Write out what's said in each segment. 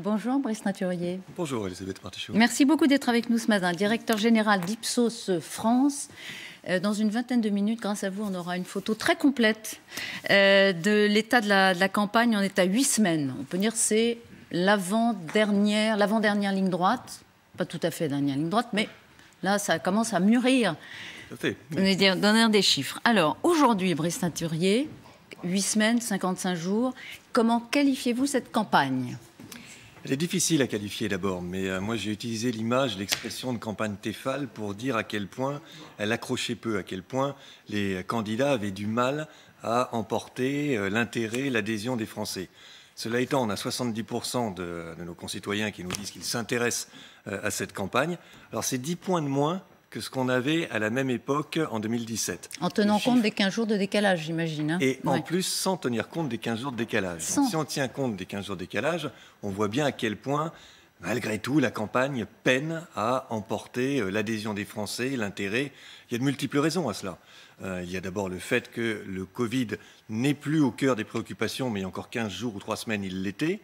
Bonjour Brice Naturier. Bonjour Elisabeth Martichaud. Merci beaucoup d'être avec nous ce matin. Directeur général d'Ipsos France. Euh, dans une vingtaine de minutes, grâce à vous, on aura une photo très complète euh, de l'état de, la campagne. On est à huit semaines. On peut dire c'est l'avant-dernière, ligne droite, pas tout à fait dernière ligne droite, mais là, ça commence à mûrir. On est donner des chiffres. Alors, aujourd'hui, Brice Naturier, huit semaines, 55 jours, comment qualifiez-vous cette campagne elle est difficile à qualifier d'abord, mais euh, moi j'ai utilisé l'image, l'expression de campagne Tefal pour dire à quel point elle accrochait peu, à quel point les candidats avaient du mal à emporter euh, l'intérêt, l'adhésion des Français. Cela étant, on a 70% de, de, nos concitoyens qui nous disent qu'ils s'intéressent euh, à cette campagne. Alors c'est 10 points de moins que ce qu'on avait à la même époque en 2017. En tenant compte des 15 jours de décalage, j'imagine. Hein. et en plus, sans tenir compte des 15 jours de décalage. si on tient compte des 15 jours de décalage, on voit bien à quel point, malgré tout, la campagne peine à emporter euh, l'adhésion des Français, l'intérêt. Il y a de multiples raisons à cela. Euh, il y a d'abord le fait que le Covid n'est plus au cœur des préoccupations, mais il y a encore 15 jours ou 3 semaines, il l'était.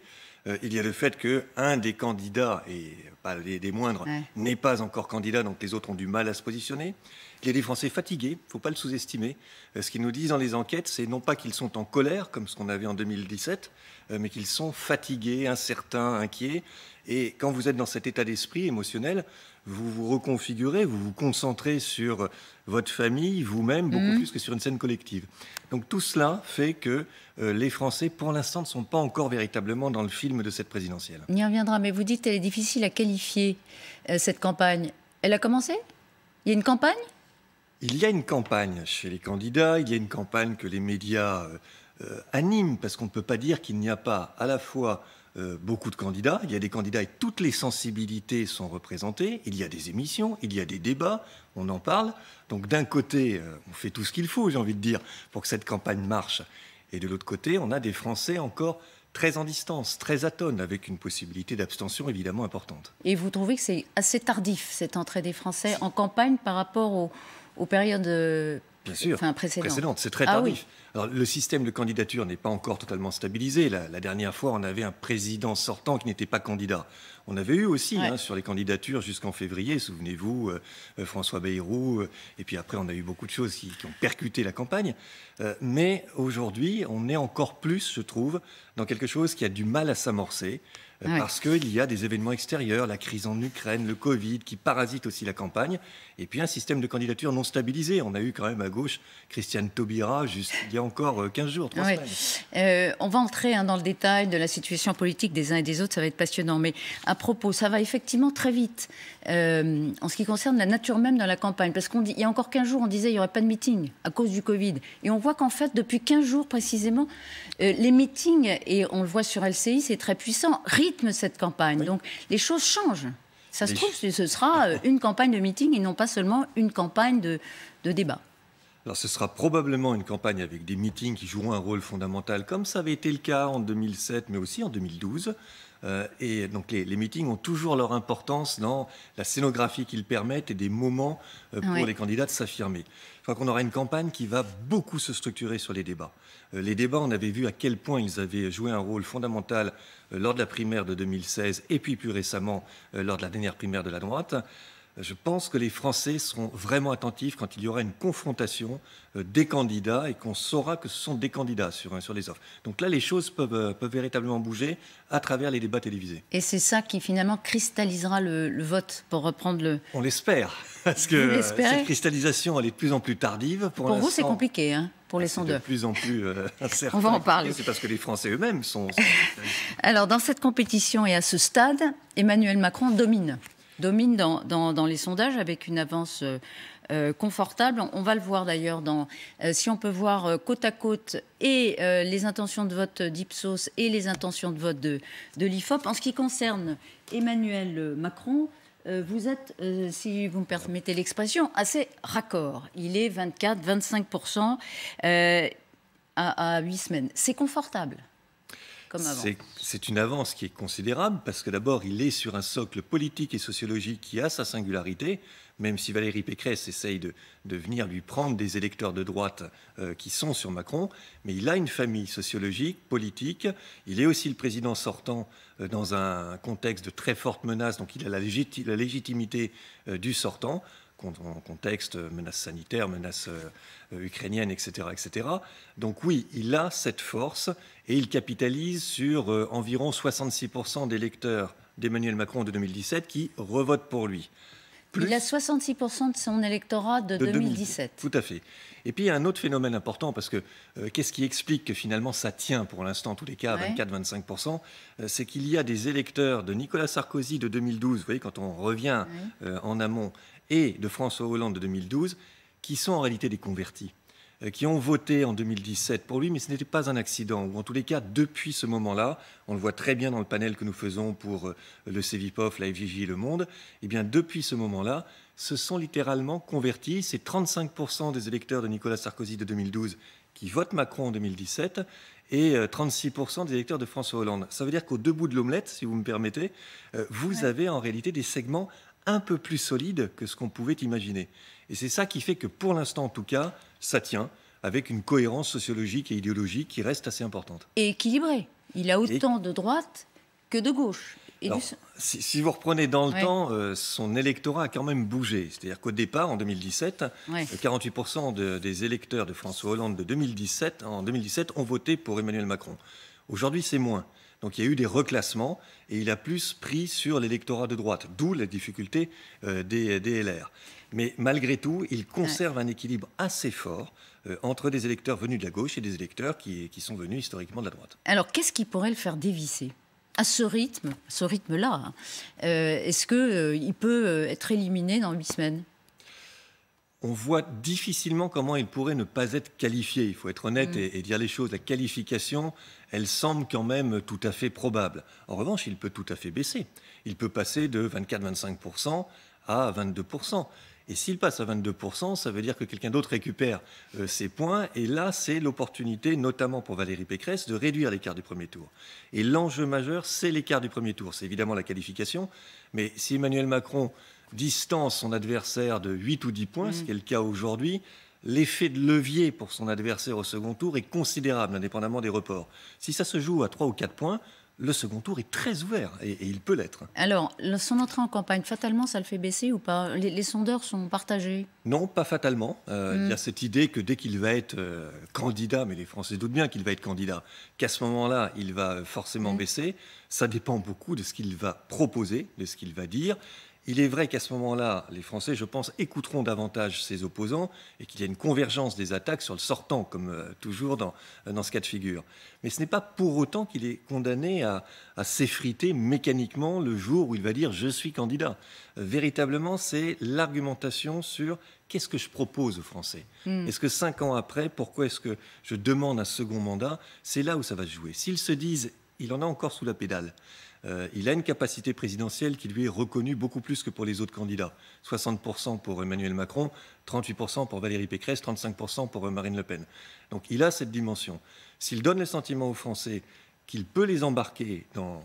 Euh, il y a le fait que un des candidats, est des, moindres, n'est pas encore candidat, donc les autres ont du mal à se positionner. Il y a des Français fatigués, il ne faut pas le sous-estimer. Euh, ce qu'ils nous disent dans les enquêtes, c'est non pas qu'ils sont en colère, comme ce qu'on avait en 2017, euh, mais qu'ils sont fatigués, incertains, inquiets. Et quand vous êtes dans cet état d'esprit émotionnel, vous vous reconfigurez, vous vous concentrez sur votre famille, vous-même, beaucoup mhm. plus que sur une scène collective. Donc tout cela fait que euh, les Français, pour l'instant, ne sont pas encore véritablement dans le film de cette présidentielle. On y reviendra, mais vous dites qu'elle est difficile à qualifier euh, cette campagne Elle a commencé Il y a une campagne Il y a une campagne chez les candidats, il y a une campagne que les médias euh, euh, animent, parce qu'on ne peut pas dire qu'il n'y a pas à la fois beaucoup de candidats, il y a des candidats et toutes les sensibilités sont représentées, il y a des émissions, il y a des débats, on en parle. Donc d'un côté, on fait tout ce qu'il faut, j'ai envie de dire, pour que cette campagne marche. Et de l'autre côté, on a des Français encore très en distance, très atone, avec une possibilité d'abstention évidemment importante. Et vous trouvez que c'est assez tardif, cette entrée des Français en campagne par rapport aux, périodes euh, Bien sûr, précédentes. C'est très ah tardif le système de candidature n'est pas encore totalement stabilisé. La, dernière fois, on avait un président sortant qui n'était pas candidat. On avait eu aussi hein, sur les candidatures jusqu'en février, souvenez-vous, euh, euh, François Bayrou, euh, et puis après, on a eu beaucoup de choses qui, ont percuté la campagne. mais aujourd'hui, on est encore plus, je trouve, dans quelque chose qui a du mal à s'amorcer. Euh, parce qu'il y a des événements extérieurs, la crise en Ukraine, le Covid, qui parasite aussi la campagne, et puis un système de candidature non stabilisé. On a eu quand même à gauche Christiane Taubira juste il y a encore 15 euh, jours, 3 semaines. Euh, on va entrer hein, dans le détail de la situation politique des uns et des autres, ça va être passionnant. Mais à propos, ça va effectivement très vite en ce qui concerne la nature même de la campagne, parce qu'il y a encore 15 jours, on disait il n'y aurait pas de meeting à cause du Covid. Et on voit qu'en fait, depuis 15 jours précisément, les meetings, et on le voit sur LCI, c'est très puissant, cette campagne. Donc les choses changent. Ça se trouve, ce sera euh, une campagne de meeting et non pas seulement une campagne de, débat. Alors ce sera probablement une campagne avec des meetings qui joueront un rôle fondamental, comme ça avait été le cas en 2007, mais aussi en 2012. Euh, et donc les, meetings ont toujours leur importance dans la scénographie qu'ils permettent et des moments euh, pour les candidats de s'affirmer crois qu'on aura une campagne qui va beaucoup se structurer sur les débats. Euh, les débats, on avait vu à quel point ils avaient joué un rôle fondamental euh, lors de la primaire de 2016 et puis plus récemment euh, lors de la dernière primaire de la droite je pense que les Français seront vraiment attentifs quand il y aura une confrontation euh, des candidats et qu'on saura que ce sont des candidats sur, euh, sur les offres. Donc là, les choses euh, peuvent, véritablement bouger à travers les débats télévisés. Et c'est ça qui finalement cristallisera le, vote, pour reprendre le... On l'espère, parce que cette cristallisation, elle est de plus en plus tardive. Pour, pour vous, c'est compliqué, hein, pour ah, les sondeurs. De plus en plus incertain. On va en parler. C'est parce que les Français eux-mêmes sont... Alors, dans cette compétition et à ce stade, Emmanuel Macron domine domine dans, les sondages avec une avance euh, euh, confortable. On va le voir d'ailleurs dans euh, si on peut voir côte à côte et les intentions de vote d'Ipsos et les intentions de vote de, l'IFOP. En ce qui concerne Emmanuel Macron, vous êtes, si vous me permettez l'expression, assez raccord. Il est 24-25% à, à 8 semaines. C'est confortable. C'est une avance qui est considérable parce que d'abord, il est sur un socle politique et sociologique qui a sa singularité, même si Valérie Pécresse essaye de, venir lui prendre des électeurs de droite euh, qui sont sur Macron, mais il a une famille sociologique, politique, il est aussi le président sortant euh, dans un contexte de très forte menace, donc il a la, légitimité euh, du sortant contexte, menace sanitaire, menace euh, ukrainienne, etc., etc. Donc oui, il a cette force et il capitalise sur euh, environ 66% des électeurs d'Emmanuel Macron de 2017 qui revotent pour lui. il a 66% de son électorat de, 2017. tout à fait. Et puis il y a un autre phénomène important parce que euh, qu'est-ce qui explique que finalement ça tient pour l'instant, en tous les cas, 24-25% C'est qu'il y a des électeurs de Nicolas Sarkozy de 2012, vous voyez, quand on revient en amont, et de François Hollande de 2012, qui sont en réalité des convertis, euh, qui ont voté en 2017 pour lui, mais ce n'était pas un accident, ou en tous les cas, depuis ce moment-là, on le voit très bien dans le panel que nous faisons pour euh, le CEVIPOF, la FJJ Le Monde, et eh bien depuis ce moment-là, se sont littéralement convertis. C'est 35% des électeurs de Nicolas Sarkozy de 2012 qui votent Macron en 2017 et 36% euh, des électeurs de François Hollande. Ça veut dire qu'au deux de l'omelette, si vous me permettez, vous avez en réalité des segments un peu plus solide que ce qu'on pouvait imaginer. Et c'est ça qui fait que pour l'instant, en tout cas, ça tient avec une cohérence sociologique et idéologique qui reste assez importante. Et équilibré, Il a autant de droite que de gauche. si, vous reprenez dans le temps, euh, son électorat a quand même bougé. C'est-à-dire qu'au départ, en 2017, 48% euh, des électeurs de François Hollande de 2017, en 2017 ont voté pour Emmanuel Macron. Aujourd'hui, c'est moins. Donc il y a eu des reclassements et il a plus pris sur l'électorat de droite, d'où la difficulté euh, des, euh, LR. Mais malgré tout, il conserve un équilibre assez fort euh, entre des électeurs venus de la gauche et des électeurs qui, sont venus historiquement de la droite. Alors qu'est-ce qui pourrait le faire dévisser à ce rythme, ce rythme-là, hein, est-ce qu'il peut être éliminé dans huit semaines on voit difficilement comment il pourrait ne pas être qualifié. Il faut être honnête mm. et, dire les choses. La qualification, elle semble quand même tout à fait probable. En revanche, il peut tout à fait baisser. Il peut passer de 24-25% à 22%. Et s'il passe à 22%, ça veut dire que quelqu'un d'autre récupère euh, ses points. Et là, c'est l'opportunité, notamment pour Valérie Pécresse, de réduire l'écart du premier tour. Et l'enjeu majeur, c'est l'écart du premier tour. C'est évidemment la qualification. Mais si Emmanuel Macron distance son adversaire de 8 ou 10 points, ce mmh. qui est le cas aujourd'hui, l'effet de levier pour son adversaire au second tour est considérable, indépendamment des reports. Si ça se joue à 3 ou 4 points, le second tour est très ouvert, et, il peut l'être. Alors, son entrée en campagne, fatalement, ça le fait baisser ou pas les, sondeurs sont partagés Non, pas fatalement. Euh, il y a hmm. cette idée que dès qu'il va être euh, candidat, mais les Français doutent bien qu'il va être candidat, qu'à ce moment-là, il va forcément hmm. baisser. Ça dépend beaucoup de ce qu'il va proposer, de ce qu'il va dire. Il est vrai qu'à ce moment-là, les Français, je pense, écouteront davantage ses opposants et qu'il y a une convergence des attaques sur le sortant, comme euh, toujours euh, dans, ce cas de figure. Mais ce n'est pas pour autant qu'il est condamné à, s'effriter mécaniquement le jour où il va dire je suis candidat. Euh, véritablement, c'est l'argumentation sur qu'est-ce que je propose aux Français hmm. Est-ce que cinq ans après, pourquoi est-ce que je demande un second mandat C'est là où ça va se jouer. S'ils se disent, il en a encore sous la pédale, euh, il a une capacité présidentielle qui lui est reconnue beaucoup plus que pour les autres candidats. 60% pour Emmanuel Macron, 38% pour Valérie Pécresse, 35% pour euh, Marine Le Pen. Donc il a cette dimension. S'il donne le sentiment aux Français qu'il peut les embarquer dans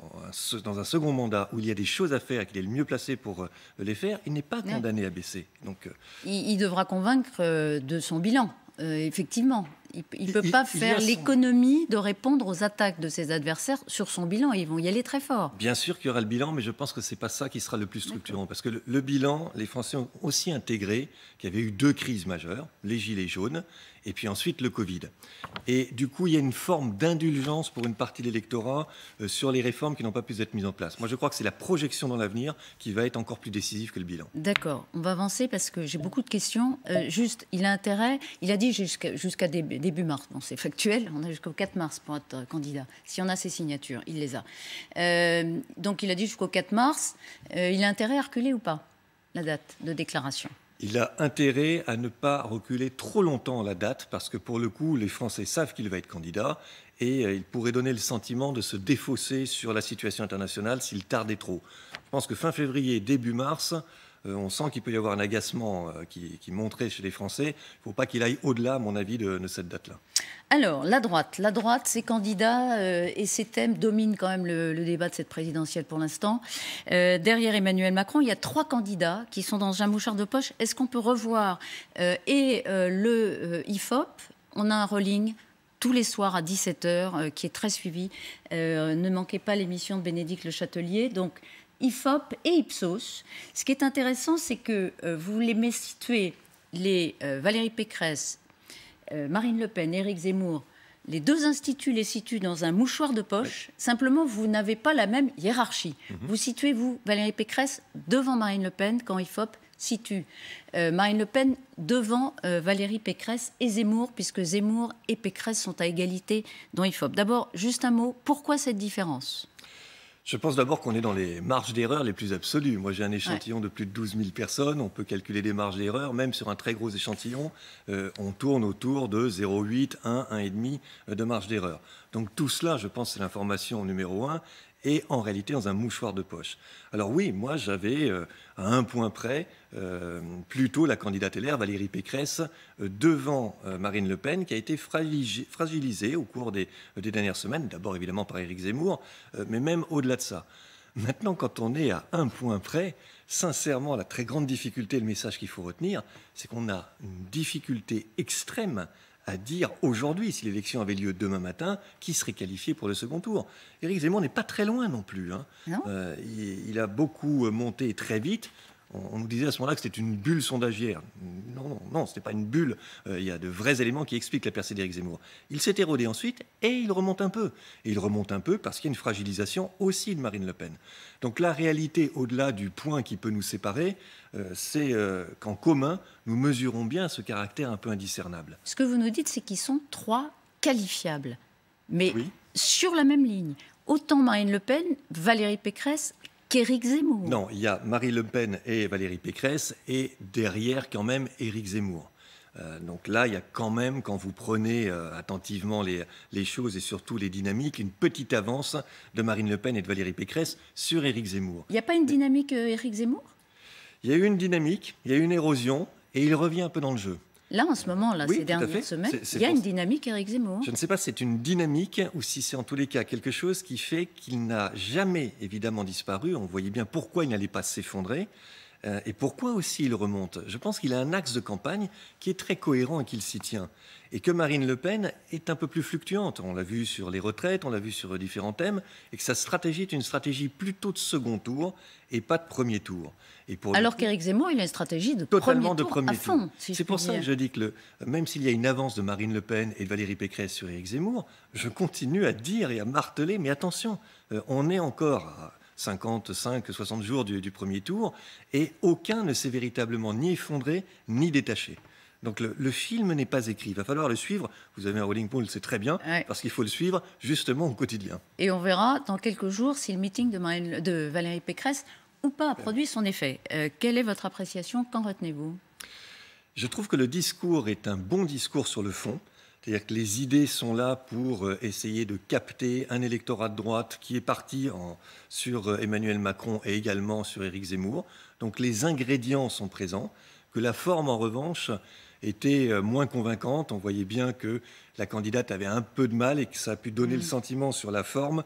un, second mandat où il y a des choses à faire, qu'il est le mieux placé pour euh, les faire, il n'est pas condamné à baisser. Donc, il, devra convaincre de son bilan, effectivement. Il ne peut pas faire l'économie de répondre aux attaques de ses adversaires sur son bilan. Ils vont y aller très fort. Bien sûr qu'il y aura le bilan, mais je pense que ce n'est pas ça qui sera le plus structurant. Parce que le, bilan, les Français ont aussi intégré qu'il y avait eu deux crises majeures, les gilets jaunes et puis ensuite le Covid. Et du coup, il y a une forme d'indulgence pour une partie de l'électorat euh, sur les réformes qui n'ont pas pu être mises en place. Moi, je crois que c'est la projection dans l'avenir qui va être encore plus décisive que le bilan. D'accord. On va avancer parce que j'ai beaucoup de questions. Euh, juste, il a intérêt. Il a dit jusqu'à jusqu début mars. Bon, c'est factuel. On a jusqu'au 4 mars pour être candidat. Si on a ses signatures, il les a. Euh, donc il a dit jusqu'au 4 mars. Euh, il a intérêt à reculer ou pas la date de déclaration il a intérêt à ne pas reculer trop longtemps la date, parce que pour le coup, les Français savent qu'il va être candidat, et euh, il pourrait donner le sentiment de se défausser sur la situation internationale s'il tardait trop. Je pense que fin février, début mars, euh, on sent qu'il peut y avoir un agacement euh, qui, qui montrait chez les Français. Il ne faut pas qu'il aille au-delà, à mon avis, de, cette date-là. Alors, la droite. La droite, ses candidats euh, et ses thèmes dominent quand même le, débat de cette présidentielle pour l'instant. derrière Emmanuel Macron, il y a trois candidats qui sont dans un mouchard de poche. Est-ce qu'on peut revoir et le IFOP On a un rolling tous les soirs à 17h qui est très suivi. ne manquez pas l'émission de Bénédicte Le Châtelier. Donc, IFOP et Ipsos. Ce qui est intéressant, c'est que euh, vous les situer euh, les Valérie Pécresse, euh, Marine Le Pen, Éric Zemmour, les deux instituts les situent dans un mouchoir de poche. Simplement, vous n'avez pas la même hiérarchie. Mhm. Vous situez, vous, Valérie Pécresse, devant Marine Le Pen quand IFOP situe Marine Le Pen devant Valérie Pécresse et Zemmour, puisque Zemmour et Pécresse sont à égalité dans IFOP. D'abord, juste un mot, pourquoi cette différence je pense d'abord qu'on est dans les marges d'erreur les plus absolues. Moi, j'ai un échantillon de plus de 12 000 personnes. On peut calculer des marges d'erreur. Même sur un très gros échantillon, euh, on tourne autour de 0,8, 1, 1,5 de marge d'erreur. Donc tout cela, je pense, c'est l'information numéro un et en réalité dans un mouchoir de poche. Alors oui, moi j'avais euh, à un point près euh, plutôt la candidate LR Valérie Pécresse euh, devant Marine Le Pen qui a été fragilisée, au cours des, des dernières semaines, d'abord évidemment par Éric Zemmour, mais même au-delà de ça. Maintenant, quand on est à un point près, sincèrement, la très grande difficulté, le message qu'il faut retenir, c'est qu'on a une difficulté extrême à dire aujourd'hui, si l'élection avait lieu demain matin, qui serait qualifié pour le second tour. Éric Zemmour n'est pas très loin non plus. Hein. Euh, il, a beaucoup monté très vite on, nous disait à ce moment-là que c'était une bulle sondagière. Non, non, non, ce n'était pas une bulle. Euh, il y a de vrais éléments qui expliquent la percée d'Éric Zemmour. Il s'est érodé ensuite et il remonte un peu. Et il remonte un peu parce qu'il y a une fragilisation aussi de Marine Le Pen. Donc la réalité, au-delà du point qui peut nous séparer, euh, c'est euh, qu'en commun, nous mesurons bien ce caractère un peu indiscernable. Ce que vous nous dites, c'est qu'ils sont trois qualifiables. Mais sur la même ligne, autant Marine Le Pen, Valérie Pécresse Eric Zemmour. Non, il y a Marie Le Pen et Valérie Pécresse, et derrière quand même Éric Zemmour. Euh, donc là, il y a quand même, quand vous prenez euh, attentivement les, les, choses et surtout les dynamiques, une petite avance de Marine Le Pen et de Valérie Pécresse sur Éric Zemmour. Il n'y a pas une dynamique euh, Éric Zemmour Il y a eu une dynamique, il y a eu une érosion, et il revient un peu dans le jeu. Là, en ce moment, là, ces dernières semaines, il y a une dynamique Eric Zemmour. Je ne sais pas si c'est une dynamique ou si c'est en tous les cas quelque chose qui fait qu'il n'a jamais évidemment disparu. On voyait bien pourquoi il n'allait pas s'effondrer. Euh, et pourquoi aussi il remonte Je pense qu'il a un axe de campagne qui est très cohérent et qu'il s'y tient. Et que Marine Le Pen est un peu plus fluctuante. On l'a vu sur les retraites, on l'a vu sur différents thèmes, et que sa stratégie est une stratégie plutôt de second tour et pas de premier tour. Et pour Alors qu'Éric Zemmour, il a une stratégie de premier tour à fond. C'est pour ça que je dis que même s'il y a une avance de Marine Le Pen et de Valérie Pécresse sur Éric Zemmour, je continue à dire et à marteler, mais attention, euh, on est encore 55, 60 jours du, premier tour, et aucun ne s'est véritablement ni effondré ni détaché. Donc le, film n'est pas écrit. Il va falloir le suivre. Vous avez un rolling pool, c'est très bien, parce qu'il faut le suivre justement au quotidien. Et on verra dans quelques jours si le meeting de, Valérie Pécresse ou pas a produit son effet. Euh, quelle est votre appréciation Qu'en retenez-vous Je trouve que le discours est un bon discours sur le fond. C'est-à-dire que les idées sont là pour euh, essayer de capter un électorat de droite qui est parti sur euh, Emmanuel Macron et également sur Éric Zemmour. Donc les ingrédients sont présents, que la forme en revanche était euh, moins convaincante. On voyait bien que la candidate avait un peu de mal et que ça a pu donner le mm. sentiment sur la forme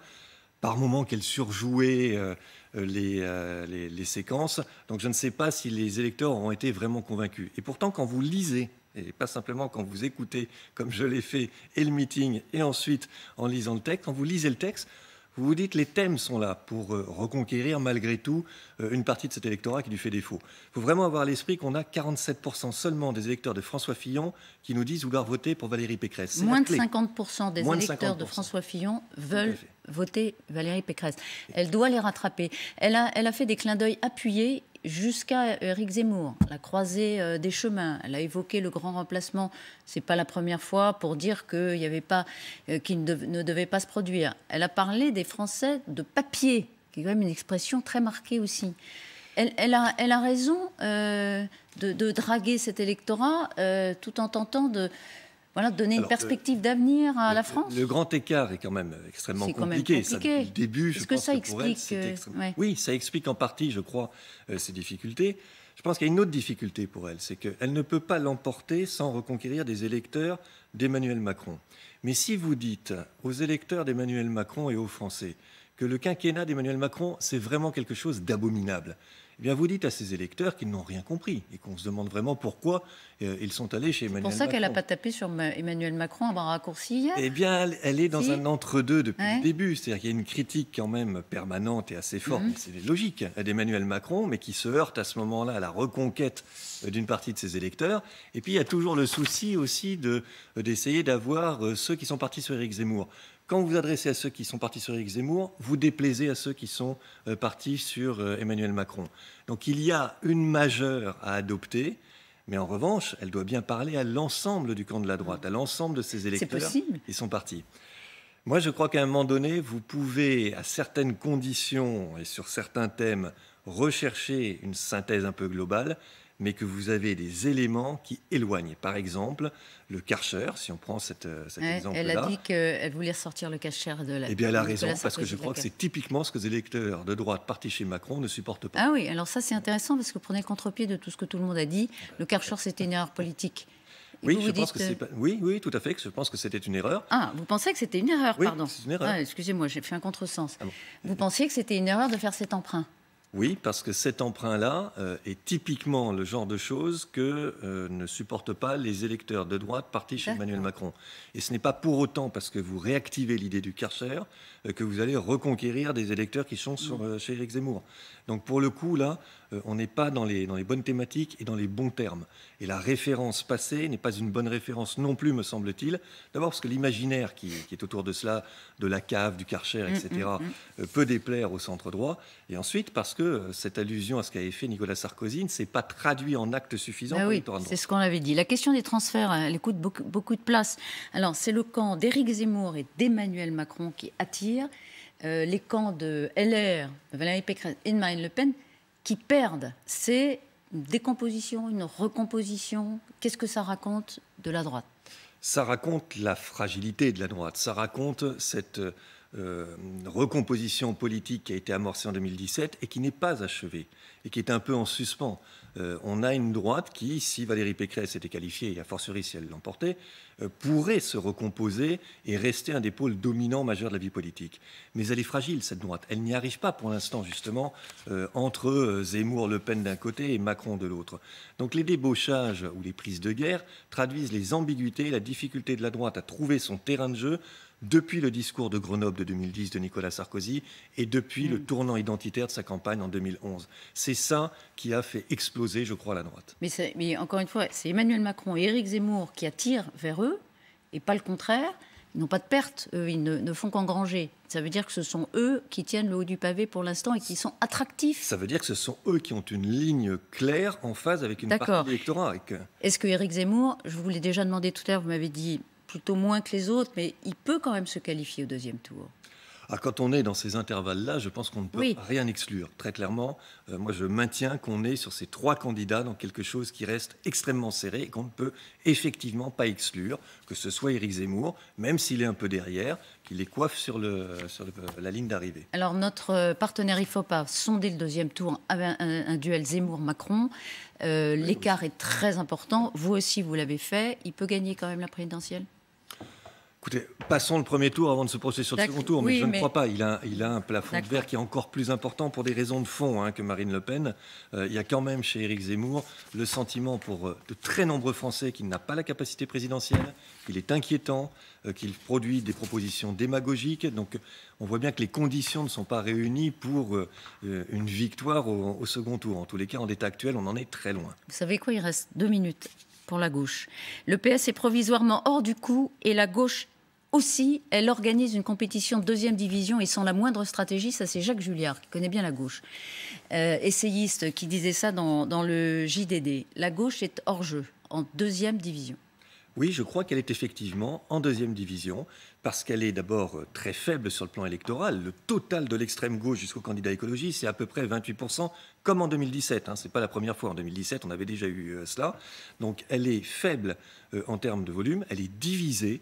par moment qu'elle surjouait les séquences. Donc je ne sais pas si les électeurs ont été vraiment convaincus. Et pourtant, quand vous lisez et pas simplement quand vous écoutez, comme je l'ai fait, et le meeting, et ensuite en lisant le texte. Quand vous lisez le texte, vous vous dites les thèmes sont là pour euh, reconquérir malgré tout euh, une partie de cet électorat qui lui fait défaut. Il faut vraiment avoir à l'esprit qu'on a 47% seulement des électeurs de François Fillon qui nous disent vouloir voter pour Valérie Pécresse. Moins de 50% des électeurs de, François Fillon veulent voter Valérie Pécresse. Elle doit les rattraper. Elle a, elle a fait des clins d'œil appuyés jusqu'à euh, Eric Zemmour, la croisée euh, des chemins. Elle a évoqué le grand remplacement. C'est pas la première fois pour dire qu'il avait pas, euh, ne devait pas se produire. Elle a parlé des Français de papier, qui est quand même une expression très marquée aussi. Elle, a, raison de, draguer cet électorat tout en tentant de, voilà, donner une perspective d'avenir à la France Le grand écart est quand même extrêmement compliqué. Même compliqué. début, je que ça explique Oui, ça explique en partie, je crois, euh, ces difficultés. Je pense qu'il y a une autre difficulté pour elle, c'est qu'elle ne peut pas l'emporter sans reconquérir des électeurs d'Emmanuel Macron. Mais si vous dites aux électeurs d'Emmanuel Macron et aux Français que le quinquennat d'Emmanuel Macron, c'est vraiment quelque chose d'abominable, eh bien vous dites à ces électeurs qu'ils n'ont rien compris et qu'on se demande vraiment pourquoi euh, ils sont allés chez Emmanuel Macron. C'est pour ça qu'elle n'a pas tapé sur Emmanuel Macron à raccourci hier Eh bien, elle, est dans un entre-deux depuis le début. C'est-à-dire qu'il y a une critique quand même permanente et assez forte, mhm. c'est logique, hein, d'Emmanuel Macron, mais qui se heurte à ce moment-là à la reconquête euh, d'une partie de ses électeurs. Et puis il y a toujours le souci aussi euh, d'essayer d'avoir ceux qui sont partis sur Éric Zemmour. Quand vous adressez à ceux qui sont partis sur Éric Zemmour, vous déplaisez à ceux qui sont euh, partis sur euh, Emmanuel Macron. Donc il y a une majeure à adopter. Mais en revanche, elle doit bien parler à l'ensemble du camp de la droite, à l'ensemble de ses électeurs qui sont partis. Moi, je crois qu'à un moment donné, vous pouvez, à certaines conditions et sur certains thèmes, rechercher une synthèse un peu globale, mais que vous avez des éléments qui éloignent. Par exemple, le Karcher, si on prend cette, euh, cet exemple-là. Elle a dit qu'elle voulait ressortir le Karcher de la. Eh bien, elle a raison, parce que je crois que c'est typiquement ce que les électeurs de droite partis chez Macron ne supportent pas. Ah oui, alors ça, c'est intéressant, parce que vous prenez le contre-pied de tout ce que tout le monde a dit. Le Karcher, c'était une erreur politique. oui, je pense que oui, oui, tout à fait. Je pense que c'était une erreur. Ah, vous pensez que c'était une erreur, oui, pardon. Une erreur. Ah, excusez-moi, j'ai fait un contresens. Ah vous pensiez que c'était une erreur de faire cet emprunt oui, parce que cet emprunt-là euh, est typiquement le genre de choses que euh, ne supportent pas les électeurs de droite partis chez Emmanuel Macron. Et ce n'est pas pour autant parce que vous réactivez l'idée du carcher euh, que vous allez reconquérir des électeurs qui sont chez Éric Zemmour. Donc pour le coup, là, euh, on n'est pas dans les, bonnes thématiques et dans les bons termes. Et la référence passée n'est pas une bonne référence non plus, me semble-t-il. D'abord parce que l'imaginaire qui, est autour de cela, de la cave, du karcher, mm, etc., mm, mm. euh, peut déplaire au centre droit. Et ensuite parce que euh, cette allusion à ce qu'avait fait Nicolas Sarkozy ne s'est pas traduite en acte suffisant. Ah c'est ce qu'on avait dit. La question des transferts, hein, elle coûte beaucoup, de place. Alors c'est le camp d'Éric Zemmour et d'Emmanuel Macron qui attire. les camps de LR, Valérie Pécresse et de Marine Le Pen qui perdent, c'est une décomposition, une recomposition. Qu'est-ce que ça raconte de la droite Ça raconte la fragilité de la droite. Ça raconte cette euh, recomposition politique qui a été amorcée en 2017 et qui n'est pas achevée et qui est un peu en suspens. Euh, on a une droite qui, si Valérie Pécresse était qualifiée, et a fortiori si elle l'emportait, euh, pourrait se recomposer et rester un des pôles dominants majeurs de la vie politique. Mais elle est fragile, cette droite. Elle n'y arrive pas pour l'instant, justement, euh, entre Zemmour, Le Pen d'un côté et Macron de l'autre. Donc les débauchages ou les prises de guerre traduisent les ambiguïtés la difficulté de la droite à trouver son terrain de jeu depuis le discours de Grenoble de 2010 de Nicolas Sarkozy et depuis le mm. tournant identitaire de sa campagne en 2011. C'est ça qui a fait exploser, je crois, la droite. Mais, mais encore une fois, c'est Emmanuel Macron et Éric Zemmour qui attirent vers eux et pas le contraire. Ils n'ont pas de perte, eux, ils ne, font qu'engranger. Ça veut dire que ce sont eux qui tiennent le haut du pavé pour l'instant et qui sont attractifs. Ça veut dire que ce sont eux qui ont une ligne claire en phase avec une partie de l'électorat. Est-ce que Éric Zemmour, je vous l'ai déjà demandé tout à l'heure, vous m'avez dit plutôt moins que les autres, mais il peut quand même se qualifier au deuxième tour. Ah, quand on est dans ces intervalles-là, je pense qu'on ne peut rien exclure. Très clairement, euh, moi je maintiens qu'on est sur ces trois candidats dans quelque chose qui reste extrêmement serré et qu'on ne peut effectivement pas exclure, que ce soit Éric Zemmour, même s'il est un peu derrière, qu'il les coiffe sur, la ligne d'arrivée. Alors notre euh, partenaire il faut pas sonder le deuxième tour, un, un, duel Zemmour-Macron. Euh, l'écart est très important. Vous aussi, vous l'avez fait. Il peut gagner quand même la présidentielle Écoutez, passons le premier tour avant de se procéder sur le second tour, mais je ne crois pas. Il a, il a un plafond de verre qui est encore plus important pour des raisons de fond hein, que Marine Le Pen. Euh, il y a quand même chez Éric Zemmour le sentiment pour euh, de très nombreux Français qu'il n'a pas la capacité présidentielle, qu'il est inquiétant, euh, qu'il produit des propositions démagogiques. Donc on voit bien que les conditions ne sont pas réunies pour une victoire au, second tour. En tous les cas, en état actuel, on en est très loin. Vous savez quoi Il reste deux minutes pour la gauche. Le PS est provisoirement hors du coup et la gauche aussi, elle organise une compétition de deuxième division et sans la moindre stratégie. Ça, c'est Jacques Julliard, qui connaît bien la gauche, euh, essayiste, qui disait ça dans, le JDD. La gauche est hors-jeu, en deuxième division. Oui, je crois qu'elle est effectivement en deuxième division, parce qu'elle est d'abord euh, très faible sur le plan électoral. Le total de l'extrême gauche jusqu'au candidat écologie, c'est à peu près 28%, comme en 2017. Ce n'est pas la première fois. En 2017, on avait déjà eu euh, cela. Donc elle est faible en termes de volume, elle est divisée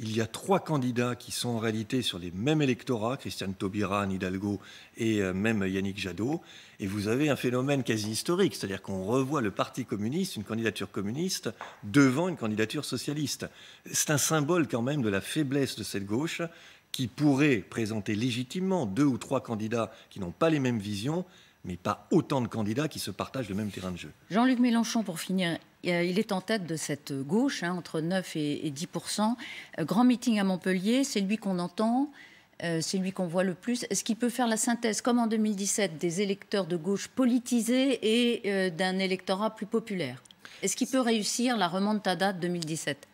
il y a trois candidats qui sont en réalité sur les mêmes électorats, Christiane Taubira, Anne Hidalgo et euh, même Yannick Jadot. Et vous avez un phénomène quasi historique, c'est-à-dire qu'on revoit le Parti communiste, une candidature communiste, devant une candidature socialiste. C'est un symbole quand même de la faiblesse de cette gauche qui pourrait présenter légitimement deux ou trois candidats qui n'ont pas les mêmes visions mais pas autant de candidats qui se partagent le même terrain de jeu. Jean-Luc Mélenchon, pour finir, euh, il est en tête de cette gauche, hein, entre 9 et 10 euh, Grand meeting à Montpellier, c'est lui qu'on entend, euh, c'est lui qu'on voit le plus. Est-ce qu'il peut faire la synthèse, comme en 2017, des électeurs de gauche politisés et d'un électorat plus populaire Est-ce qu'il peut réussir la remontada de 2017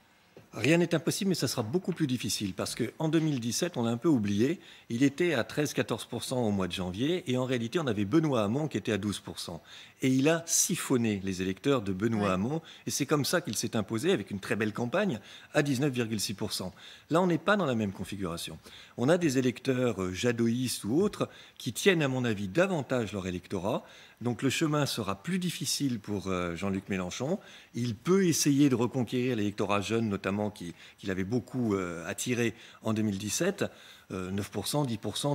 Rien n'est impossible, mais ça sera beaucoup plus difficile parce qu'en 2017, on a un peu oublié, il était à 13-14% au mois de janvier et en réalité, on avait Benoît Hamon qui était à 12%. Et il a siphonné les électeurs de Benoît Hamon et c'est comme ça qu'il s'est imposé avec une très belle campagne à 19,6%. Là, on n'est pas dans la même configuration. On a des électeurs euh, jadoïstes ou autres qui tiennent, à mon avis, davantage leur électorat donc le chemin sera plus difficile pour euh, Jean-Luc Mélenchon. Il peut essayer de reconquérir l'électorat jeune, notamment qu'il avait beaucoup euh, attiré en 2017. 9%, 10%,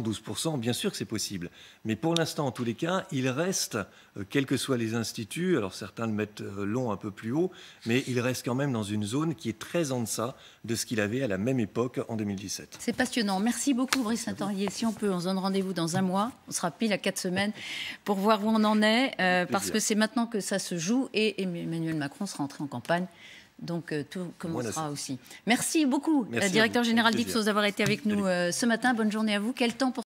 12%, bien sûr que c'est possible. Mais pour l'instant, en tous les cas, il reste, euh, quels que soient les instituts, alors certains le mettent euh, long un peu plus haut, mais il reste quand même dans une zone qui est très en deçà de ce qu'il avait à la même époque en 2017. C'est passionnant. Merci beaucoup, Brice saint Si on peut, on se donne rendez-vous dans un mois. On sera pile à quatre semaines pour voir où on en est, euh, parce que c'est maintenant que ça se joue et Emmanuel Macron sera entré en campagne. Donc euh, tout commencera aussi. Merci beaucoup, la euh, directeur général d'Ipsos, d'avoir été avec nous euh, ce matin. Bonne journée à vous. Quel temps pour